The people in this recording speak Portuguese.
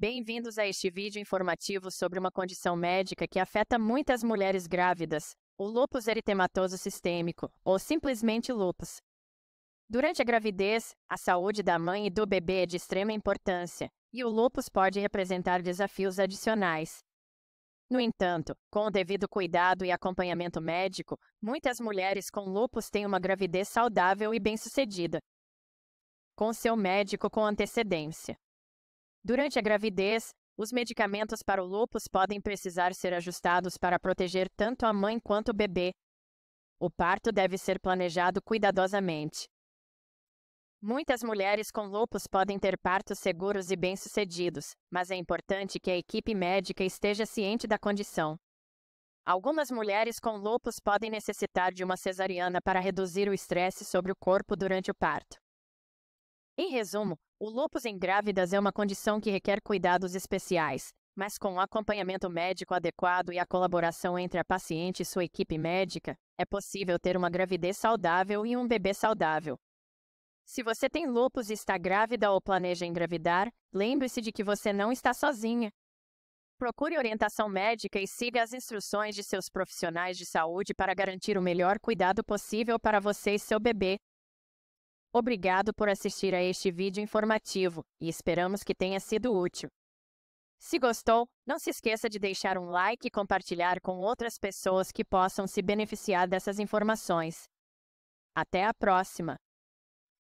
Bem-vindos a este vídeo informativo sobre uma condição médica que afeta muitas mulheres grávidas, o lupus eritematoso sistêmico, ou simplesmente lupus. Durante a gravidez, a saúde da mãe e do bebê é de extrema importância, e o lupus pode representar desafios adicionais. No entanto, com o devido cuidado e acompanhamento médico, muitas mulheres com lupus têm uma gravidez saudável e bem-sucedida. Com seu médico com antecedência. Durante a gravidez, os medicamentos para o lúpus podem precisar ser ajustados para proteger tanto a mãe quanto o bebê. O parto deve ser planejado cuidadosamente. Muitas mulheres com lupus podem ter partos seguros e bem-sucedidos, mas é importante que a equipe médica esteja ciente da condição. Algumas mulheres com lupus podem necessitar de uma cesariana para reduzir o estresse sobre o corpo durante o parto. Em resumo, o lupus em grávidas é uma condição que requer cuidados especiais, mas com o acompanhamento médico adequado e a colaboração entre a paciente e sua equipe médica, é possível ter uma gravidez saudável e um bebê saudável. Se você tem lupus e está grávida ou planeja engravidar, lembre-se de que você não está sozinha. Procure orientação médica e siga as instruções de seus profissionais de saúde para garantir o melhor cuidado possível para você e seu bebê. Obrigado por assistir a este vídeo informativo e esperamos que tenha sido útil. Se gostou, não se esqueça de deixar um like e compartilhar com outras pessoas que possam se beneficiar dessas informações. Até a próxima!